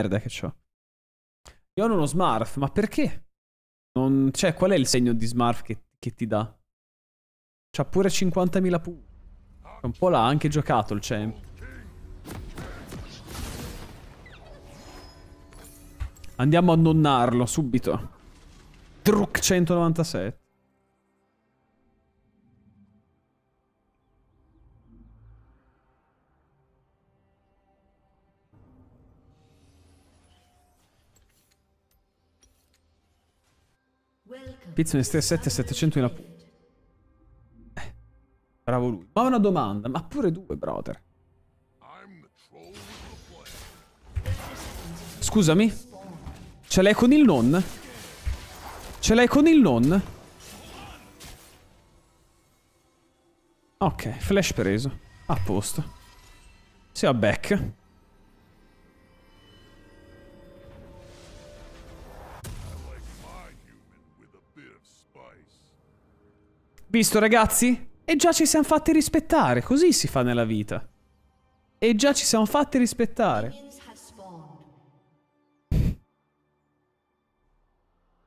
merda che ho. Io non ho Smurf, ma perché? Non... Cioè, qual è il segno di Smurf che, che ti dà? C'ha pure 50.000 pu... Un po' l'ha anche giocato il champ. Andiamo a nonnarlo subito. Truc 197. Pizza Steel 7 700 in app... Eh, bravo lui. Ma una domanda, ma pure due, brother. Scusami? Ce l'hai con il non? Ce l'hai con il non? Ok, flash preso. A posto. Si ha back. Visto ragazzi? E già ci siamo fatti rispettare, così si fa nella vita. E già ci siamo fatti rispettare.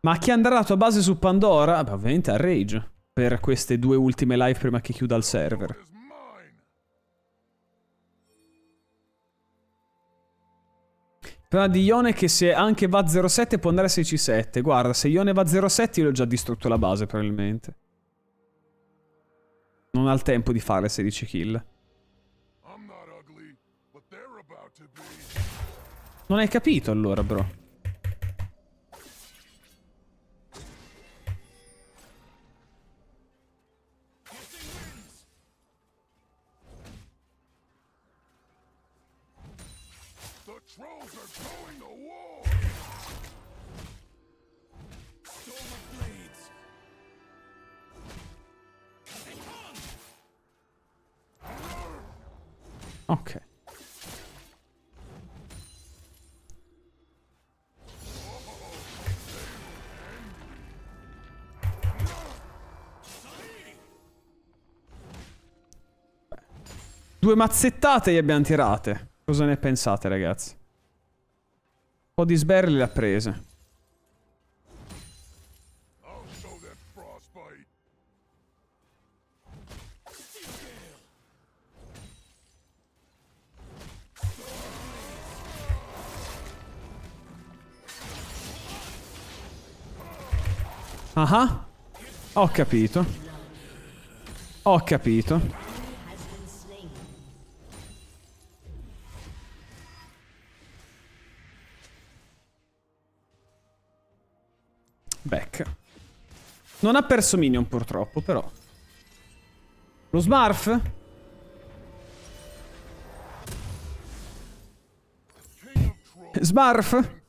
Ma chi andrà tua base su Pandora? Beh, ovviamente a Rage. Per queste due ultime live prima che chiuda il server. Prima di Ione che se anche va 07 può andare a 6 7 Guarda, se Ione va 07 io ho già distrutto la base probabilmente. Non ha il tempo di fare 16 kill. Non hai capito allora, bro. Ok. Due mazzettate gli abbiamo tirate. Cosa ne pensate, ragazzi? Un po' di sberle le ha prese. Ah uh Ho capito. Ho capito. Back. Non ha perso minion purtroppo, però. Lo smurf? Sbarf?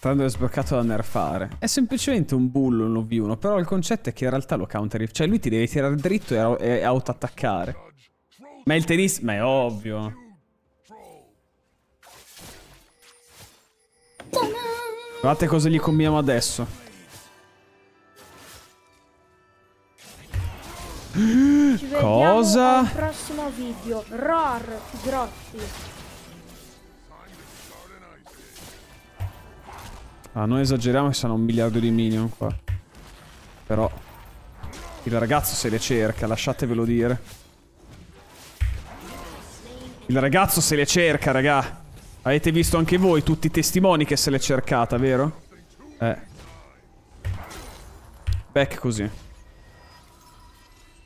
Tanto è sbloccato da nerfare. È semplicemente un bullo un v però il concetto è che in realtà lo counter... Cioè lui ti deve tirare dritto e, auto-attaccare. Ma il tennis... Ma è ovvio. Guardate cosa gli combiniamo adesso. Ci cosa? Al prossimo video. Roar, grotti. Ah, non esageriamo che sono un miliardo di minion qua. Però... Il ragazzo se le cerca, lasciatevelo dire. Il ragazzo se le cerca, raga. Avete visto anche voi tutti i testimoni che se l'è cercata, vero? Eh. Back così.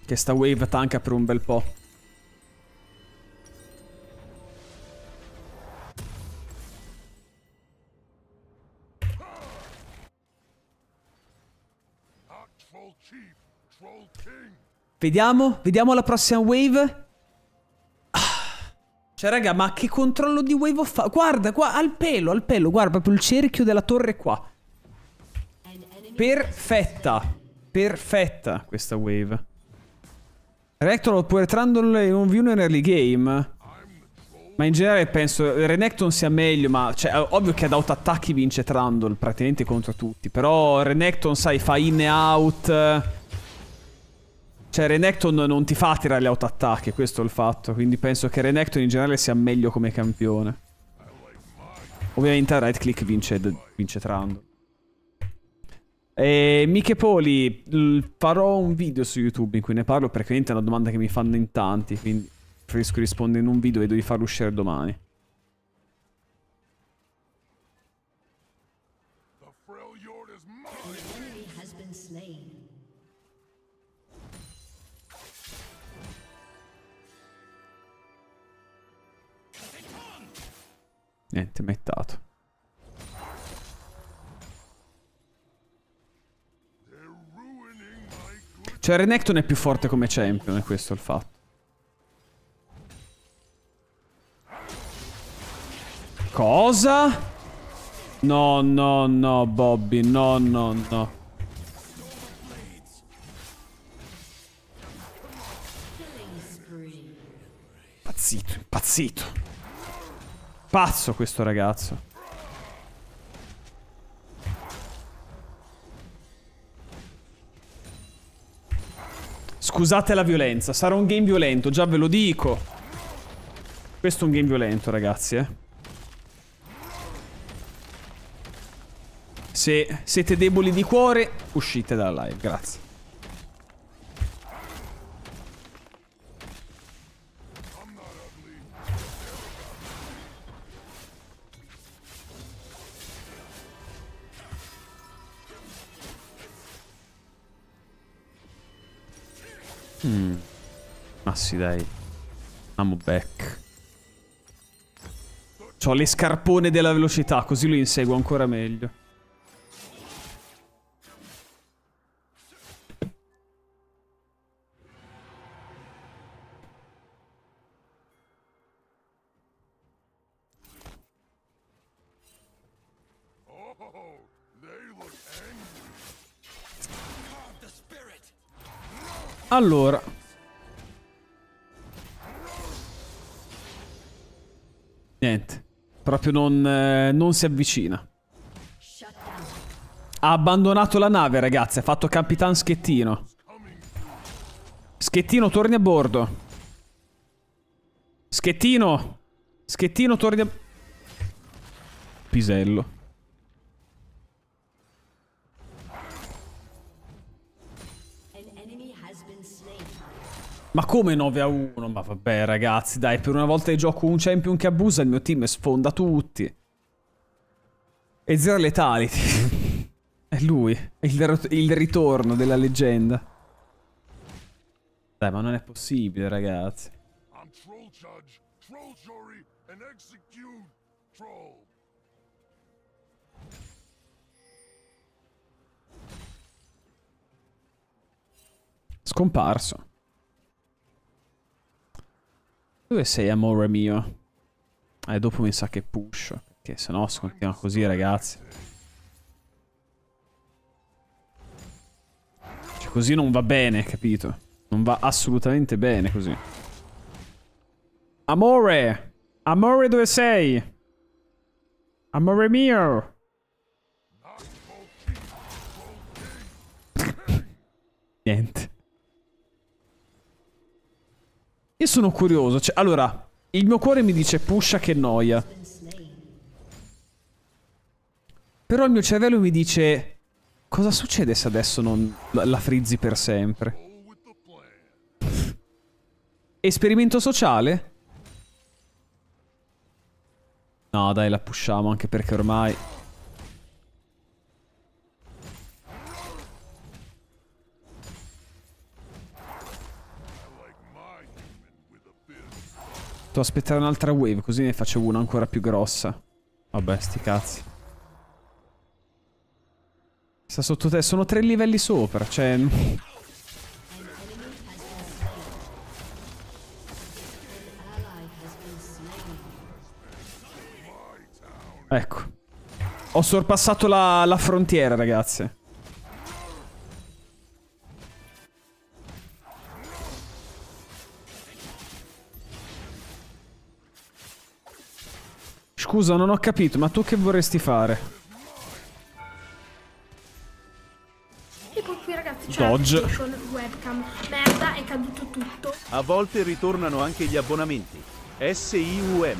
Che sta wave tanca per un bel po'. Vediamo, vediamo la prossima wave. Ah. Cioè, raga, ma che controllo di wave ho fatto? Guarda, qua, al pelo, al pelo, guarda, proprio il cerchio della torre qua. Perfetta. Perfetta questa wave. Renekton può entrare in un view in early game. Ma in generale penso Renekton sia meglio, ma cioè, ovvio che ad auto attacchi vince Trundle praticamente contro tutti, però Renekton sai fa in e out cioè, Renekton non ti fa tirare gli autoattacchi, questo è il fatto. Quindi penso che Renekton in generale sia meglio come campione. Ovviamente a right click vince, vince Trando. E Miche Poli, farò un video su YouTube in cui ne parlo perché è una domanda che mi fanno in tanti, quindi preferisco rispondere in un video e devi farlo uscire domani. The Niente, mettato. Cioè Renekton è più forte come champion, è questo il fatto. Cosa? No, no, no, Bobby, no, no, no. Pazzito, impazzito pazzo questo ragazzo. Scusate la violenza, sarà un game violento, già ve lo dico. Questo è un game violento, ragazzi, eh. Se siete deboli di cuore, uscite dalla live, grazie. Amo back. Ho le scarpone della velocità, così lo inseguo ancora meglio. Allora... niente. Proprio non, eh, non si avvicina. Ha abbandonato la nave, ragazzi. Ha fatto Capitan Schettino. Schettino, torni a bordo. Schettino. Schettino, torni a... Pisello. Ma come 9 a 1? Ma vabbè ragazzi, dai, per una volta che gioco un champion che abusa, il mio team sfonda tutti. E zero letality. è lui, è il, il ritorno della leggenda. Dai, ma non è possibile ragazzi. I'm troll judge, troll jury, and execute troll. Scomparso. Dove sei, amore mio? Eh, dopo mi sa che push. Perché se no, se continua così, ragazzi. Cioè, così non va bene, capito? Non va assolutamente bene così. Amore! Amore, dove sei? Amore mio! Niente. Io sono curioso. Cioè, allora, il mio cuore mi dice pusha che noia. Però il mio cervello mi dice... Cosa succede se adesso non la, la frizzi per sempre? Esperimento sociale? No, dai, la pushiamo anche perché ormai... Devo aspettare un'altra wave, così ne faccio una ancora più grossa. Vabbè, sti cazzi. Sta sotto te. Sono tre livelli sopra, cioè... Ecco. Ho sorpassato la, la frontiera, ragazze. Scusa, non ho capito, ma tu che vorresti fare? Tipo ecco qui ragazzi c'è Dodge. webcam. Merda, è caduto tutto. A volte ritornano anche gli abbonamenti. S-I-U-M.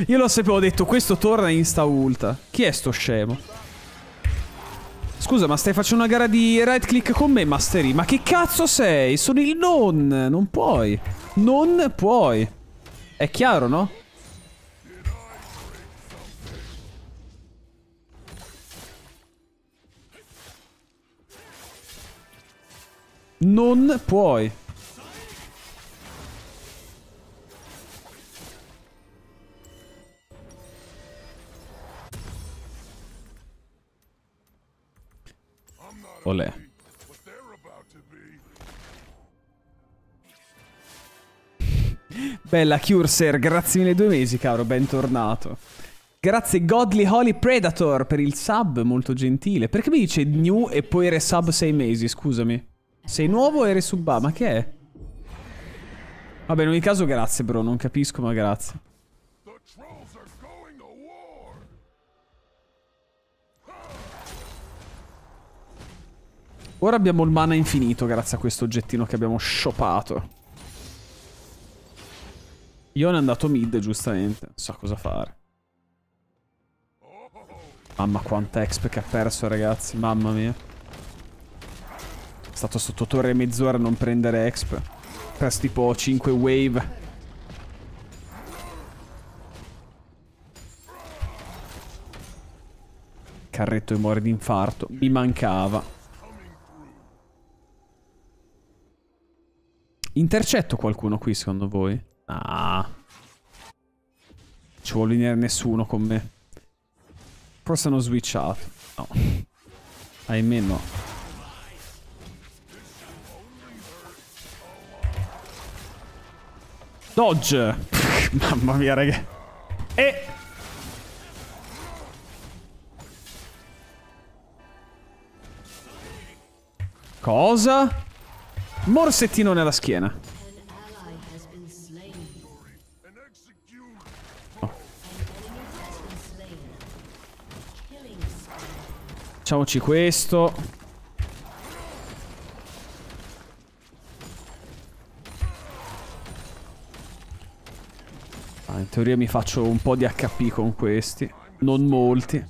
Io lo sapevo, ho detto, questo torna in sta ulta. Chi è sto scemo? Scusa, ma stai facendo una gara di right click con me, Mastery? Ma che cazzo sei? Sono il non! Non puoi. Non puoi. È chiaro, no? Non puoi. Olè. Bella Curser, grazie mille due mesi, caro, bentornato. Grazie Godly Holy Predator per il sub, molto gentile. Perché mi dice new e poi resub sei mesi, scusami? Sei nuovo e resubba, ma che è? Vabbè, in ogni caso grazie bro, non capisco ma grazie. Ora abbiamo il mana infinito grazie a questo oggettino che abbiamo scioppato. Ion è andato mid, giustamente. Non so cosa fare. Mamma quanta exp che ha perso, ragazzi. Mamma mia stato sotto torre mezz'ora a non prendere exp. Presso tipo 5 wave. Carretto e muore di infarto. Mi mancava. Intercetto qualcuno qui secondo voi? Ah. Ci vuole venire nessuno con me. Forse hanno switchato. No. Ahimè no. Dodge. Mamma mia, raga. E... Cosa? Morsettino nella schiena. Oh. Facciamoci questo. teoria mi faccio un po' di HP con questi. Non molti.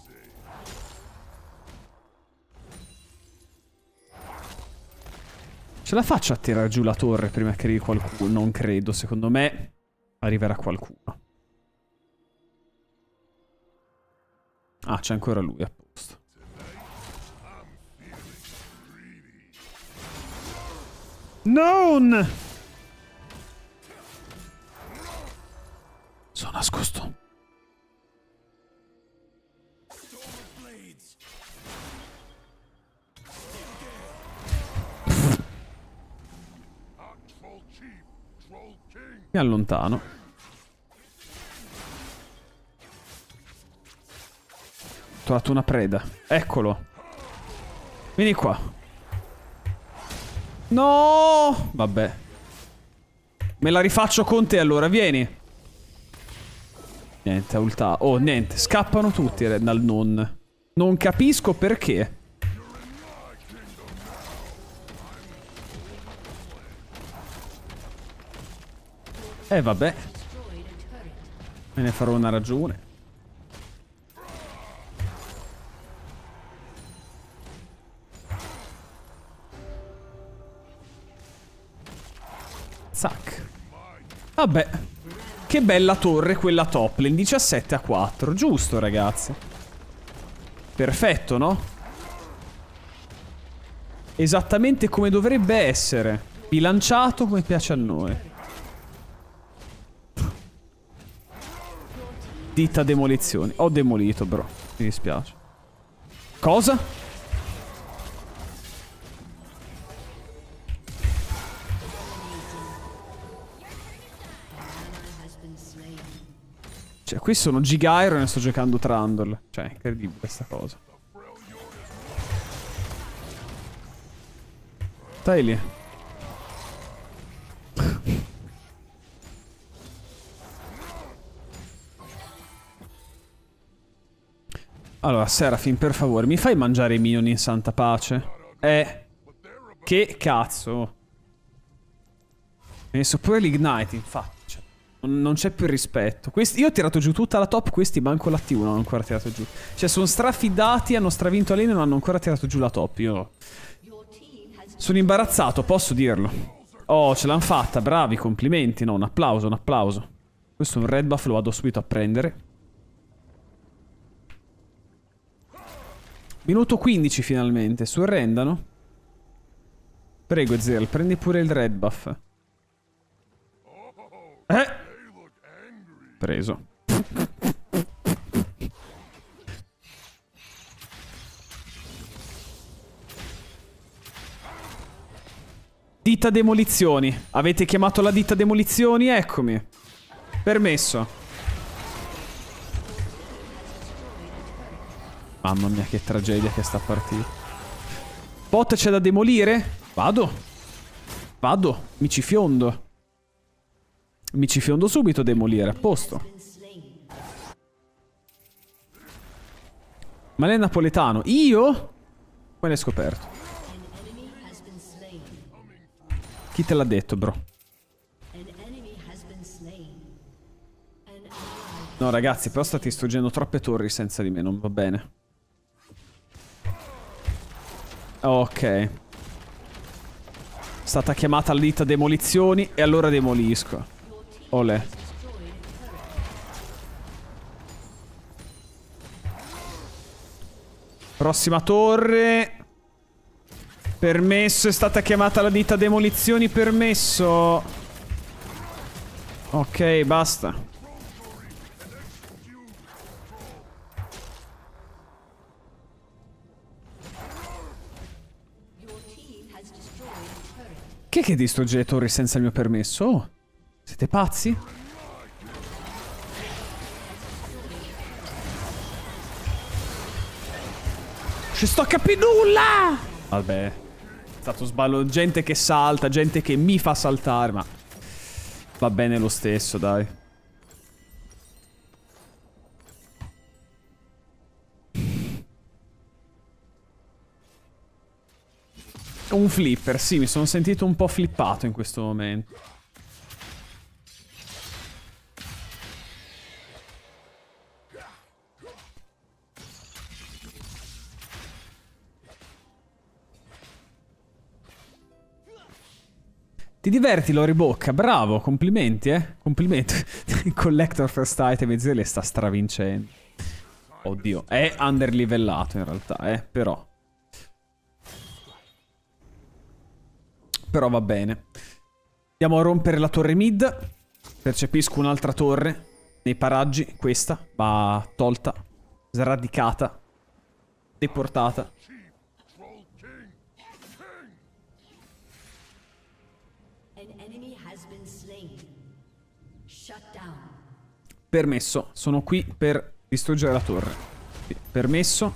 Ce la faccio a tirare giù la torre prima che arrivi qualcuno? Non credo, secondo me arriverà qualcuno. Ah, c'è ancora lui, a posto. Non! Sono nascosto. Mi allontano. Ho trovato una preda. Eccolo. Vieni qua. No! Vabbè. Me la rifaccio con te allora, vieni. Niente, ha Oh, niente. Scappano tutti dal non. Non capisco perché. Eh, vabbè. Me ne farò una ragione. Zack. Vabbè che bella torre quella top lane 17 a 4 Giusto ragazzi Perfetto no? Esattamente come dovrebbe essere Bilanciato come piace a noi Ditta demolizioni Ho demolito bro Mi dispiace Cosa? Cioè, qui sono Gigairo e sto giocando Trundle. Cioè, incredibile questa cosa. Stai lì. Allora, Serafin, per favore, mi fai mangiare i minion in santa pace? Eh. Che cazzo. Mi hai messo pure l'Ignite, infatti. Non c'è più rispetto. Questi, io ho tirato giù tutta la top, questi manco la T1 non hanno ancora tirato giù. Cioè, sono strafidati, hanno stravinto la linea, non hanno ancora tirato giù la top. Io sono imbarazzato, posso dirlo. Oh, ce l'hanno fatta, bravi, complimenti. No, un applauso, un applauso. Questo è un red buff, lo vado subito a prendere. Minuto 15 finalmente, surrendano. Prego, Zerl, prendi pure il red buff. Eh! preso. Ditta demolizioni. Avete chiamato la ditta demolizioni? Eccomi. Permesso. Mamma mia che tragedia che sta partita. Pot c'è da demolire? Vado. Vado. Mi ci fiondo. Mi ci fiondo subito, demolire, a posto. Ma lei è napoletano. Io? Poi l'hai scoperto. Chi te l'ha detto, bro? No, ragazzi, però state distruggendo troppe torri senza di me, non va bene. Ok. È stata chiamata la demolizioni e allora demolisco. Ole. Prossima torre. Permesso, è stata chiamata la ditta demolizioni, permesso. Ok, basta. Chi è che distrugge le torri senza il mio permesso? Oh. Siete pazzi? Ci sto a capire nulla! Vabbè. È stato sballo. Gente che salta, gente che mi fa saltare, ma... Va bene lo stesso, dai. Un flipper, sì, mi sono sentito un po' flippato in questo momento. Ti diverti, Lori Bocca? Bravo, complimenti, eh. Complimenti. collector first item e Zele sta stravincendo. Oddio, è underlivellato in realtà, eh, però. Però va bene. Andiamo a rompere la torre mid. Percepisco un'altra torre nei paraggi. Questa va tolta, sradicata, deportata. Permesso, sono qui per distruggere la torre. Permesso.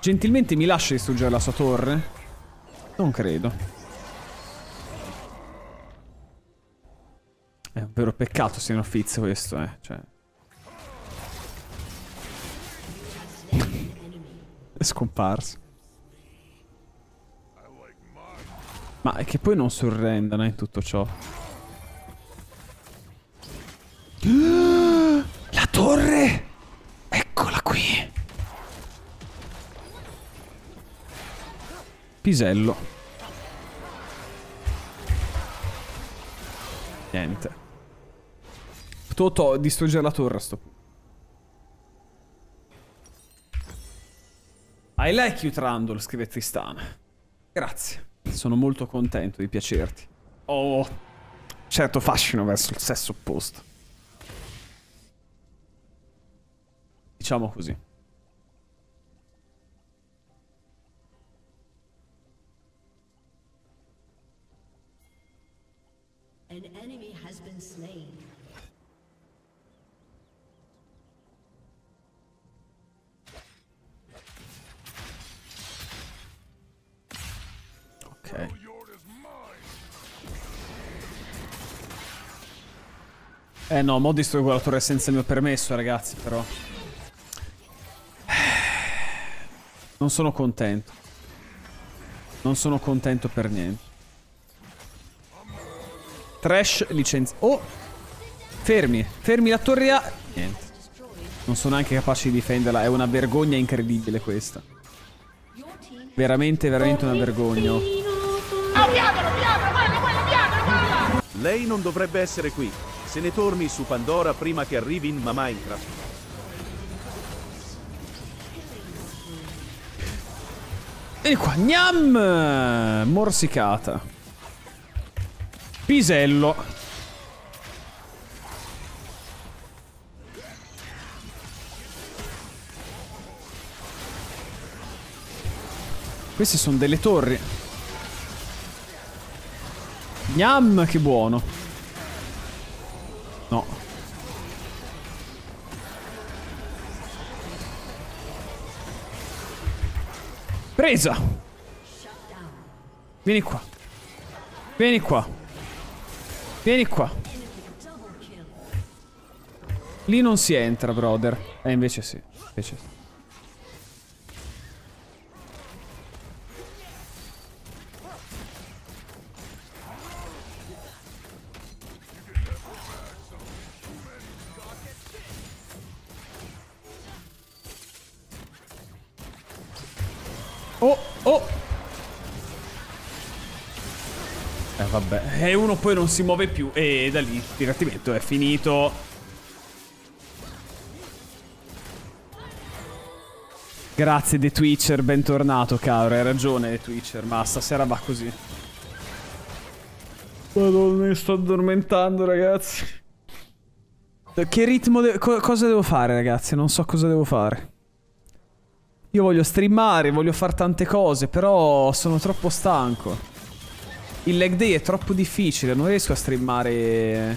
Gentilmente mi lascia distruggere la sua torre? Non credo. È un vero peccato, signor Fitz, questo, eh. Cioè... È scomparso. Ma è che poi non sorrendano eh, in tutto ciò. La torre! Eccola qui! Pisello. Niente. Toto, distruggere la torre sto I like you, Trandol, scrive Tristana. Grazie. Sono molto contento di piacerti. Ho oh, certo fascino verso il sesso opposto. Diciamo così. An enemy has been slain. Eh no, mo distruggo la torre senza il mio permesso, ragazzi, però. Non sono contento. Non sono contento per niente. Trash licenza. Oh! Fermi. Fermi la torre a... Niente. Non sono neanche capace di difenderla. È una vergogna incredibile questa. Veramente, veramente una vergogna. Ah, no, piatolo, piatolo, guarda, guarda, Lei non dovrebbe essere qui. Se ne torni su Pandora prima che arrivi in Ma Minecraft. Vieni qua, gnam! Morsicata. Pisello. Queste sono delle torri. Gnam, che buono. Presa! Vieni qua. Vieni qua. Vieni qua. Lì non si entra, brother. Eh, invece sì. Invece sì. poi non si muove più e da lì il divertimento è finito. Grazie The Twitcher, bentornato caro, hai ragione The Twitcher, ma stasera va così. Madonna, mi sto addormentando ragazzi. Che ritmo... De co cosa devo fare ragazzi? Non so cosa devo fare. Io voglio streamare, voglio fare tante cose, però sono troppo stanco. Il leg day è troppo difficile, non riesco a streamare...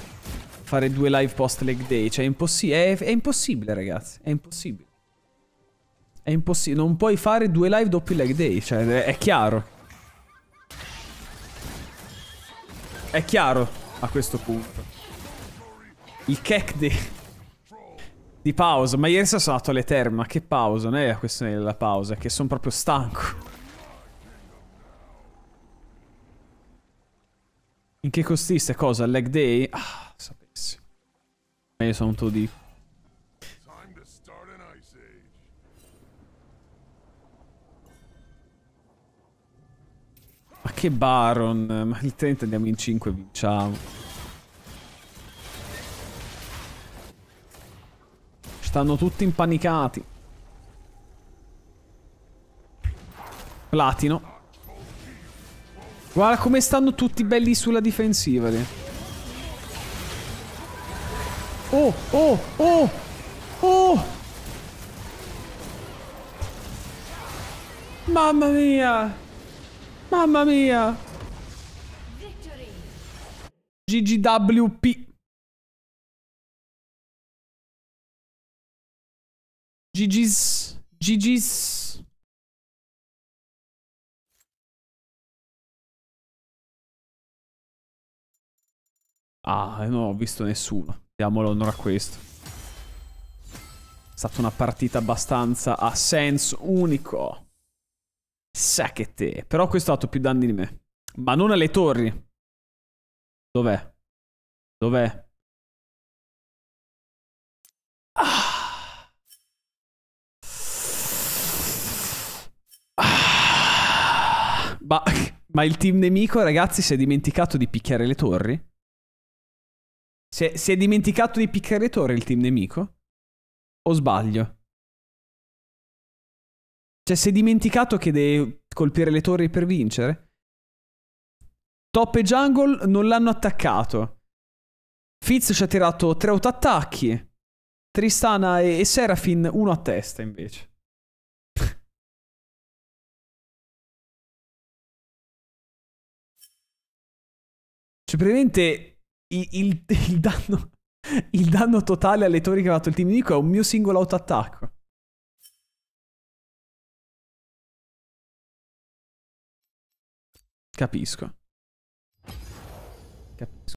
Fare due live post leg day, cioè è, impossibile, è, è impossibile ragazzi, è impossibile. È impossibile, non puoi fare due live dopo il leg day, cioè è, è chiaro. È chiaro a questo punto. Il cake di... Di pausa, ma ieri sono andato alle terme, ma che pausa, non è la questione della pausa, è che sono proprio stanco. In che consiste cosa? Leg day? Ah, sapessi. Ma eh, io sono un 2 Ma che Baron? Ma il 30 andiamo in 5 vinciamo. Stanno tutti impanicati. Platino. Guarda come stanno tutti belli sulla difensiva lì. Oh, oh, oh, oh! Mamma mia! Mamma mia! GGWP GG's GG's Ah, eh non ho visto nessuno. Diamo l'onore a questo. È stata una partita abbastanza a senso unico. Sa che te. Però questo ha fatto più danni di me. Ma non alle torri. Dov'è? Dov'è? Ah. Ma, ah. ma il team nemico, ragazzi, si è dimenticato di picchiare le torri? Si è, si è dimenticato di picchiare torre il team nemico? O sbaglio? Cioè, si è dimenticato che deve colpire le torri per vincere? Top e jungle non l'hanno attaccato. Fizz ci ha tirato tre autoattacchi. Tristana e, e Serafin uno a testa invece. Cioè, praticamente il, il, danno, il danno totale alle torri che ha fatto il team nemico è un mio singolo autoattacco. Capisco. Capisco.